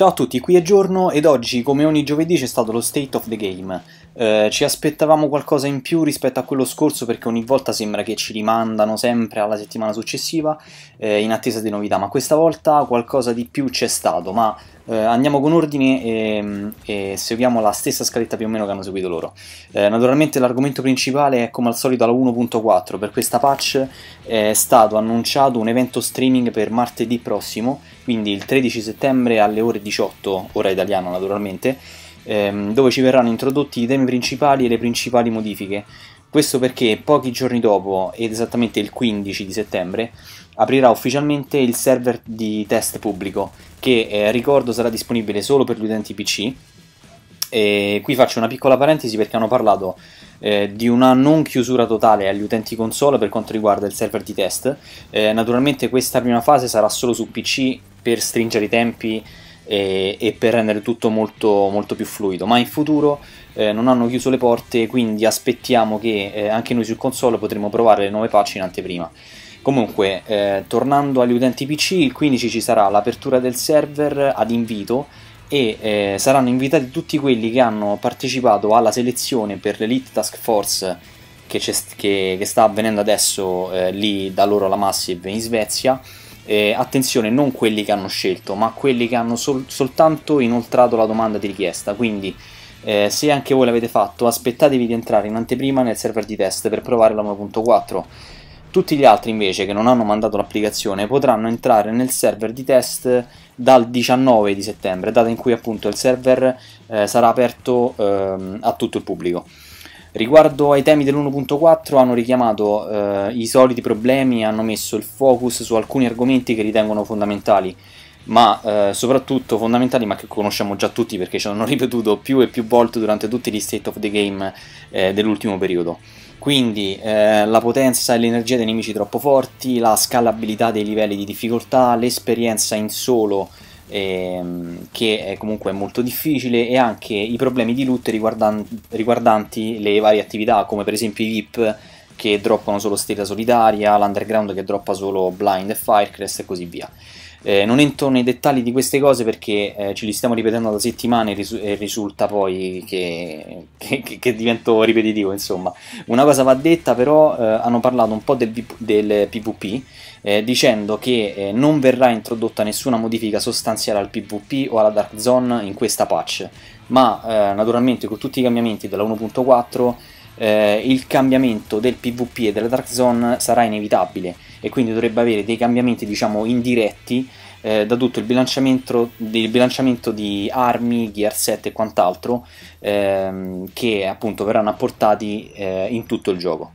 Ciao a tutti, qui è Giorno ed oggi come ogni giovedì c'è stato lo State of the Game. Eh, ci aspettavamo qualcosa in più rispetto a quello scorso perché ogni volta sembra che ci rimandano sempre alla settimana successiva eh, in attesa di novità, ma questa volta qualcosa di più c'è stato, ma eh, andiamo con ordine e, e, seguiamo la stessa scaletta più o meno che hanno seguito loro. Eh, naturalmente l'argomento principale è come al solito la 1.4, per questa patch è stato annunciato un evento streaming per martedì prossimo, quindi il 13 settembre alle ore 18, ora italiana naturalmente, ehm, dove ci verranno introdotti i temi principali e le principali modifiche. Questo perché pochi giorni dopo, ed esattamente il 15 di settembre, aprirà ufficialmente il server di test pubblico, che eh, ricordo sarà disponibile solo per gli utenti PC. E qui faccio una piccola parentesi perché hanno parlato eh, di una non chiusura totale agli utenti console per quanto riguarda il server di test. Eh, naturalmente questa prima fase sarà solo su PC per stringere i tempi e, e per rendere tutto molto, molto, più fluido. Ma in futuro eh, non hanno chiuso le porte, quindi aspettiamo che eh, anche noi sul console potremo provare le nuove patch in anteprima. Comunque, eh, tornando agli utenti PC, il 15 ci sarà l'apertura del server ad invito e eh, saranno invitati tutti quelli che hanno partecipato alla selezione per l'Elite Task Force che, che, che sta avvenendo adesso eh, lì da loro alla Massive in Svezia eh, attenzione, non quelli che hanno scelto, ma quelli che hanno sol- soltanto inoltrato la domanda di richiesta. Quindi, eh, se anche voi l'avete fatto, aspettatevi di entrare in anteprima nel server di test per provare la 1.4. Tutti gli altri invece che non hanno mandato l'applicazione potranno entrare nel server di test dal 19 di settembre, data in cui appunto il server eh, sarà aperto ehm, a tutto il pubblico. Riguardo ai temi dell'1.4 hanno richiamato eh, i soliti problemi e hanno messo il focus su alcuni argomenti che ritengono fondamentali, ma eh, soprattutto fondamentali ma che conosciamo già tutti perché ci hanno ripetuto più e più volte durante tutti gli state of the game eh, dell'ultimo periodo. Quindi eh, la potenza e l'energia dei nemici troppo forti, la scalabilità dei livelli di difficoltà, l'esperienza in solo ehm, che è comunque molto difficile e anche i problemi di loot riguardan- riguardanti le varie attività come per esempio i VIP che droppano solo stella solitaria, l'underground che droppa solo blind e firecrest e così via. Eh, non entro nei dettagli di queste cose perché eh, ce li stiamo ripetendo da settimane e, risu- e risulta poi che, che, che, divento ripetitivo. Insomma, una cosa va detta, però eh, hanno parlato un po' del, del PvP eh, dicendo che eh, non verrà introdotta nessuna modifica sostanziale al PvP o alla Dark Zone in questa patch, ma eh, naturalmente con tutti i cambiamenti della 1.4 eh, il cambiamento del PvP e della Dark Zone sarà inevitabile e quindi dovrebbe avere dei cambiamenti diciamo indiretti eh, da tutto il bilanciamento, il bilanciamento, di armi, gear set e quant'altro ehm, che appunto verranno apportati eh, in tutto il gioco.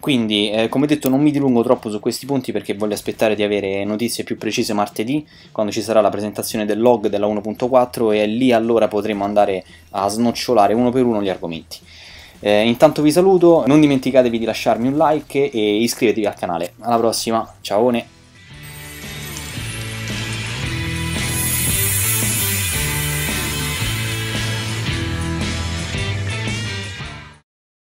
Quindi, eh, come detto, non mi dilungo troppo su questi punti perché voglio aspettare di avere notizie più precise martedì, quando ci sarà la presentazione del log della 1.4 e lì allora potremo andare a snocciolare uno per uno gli argomenti. Eh, intanto vi saluto, non dimenticatevi di lasciarmi un like e iscrivetevi al canale. Alla prossima, ciao!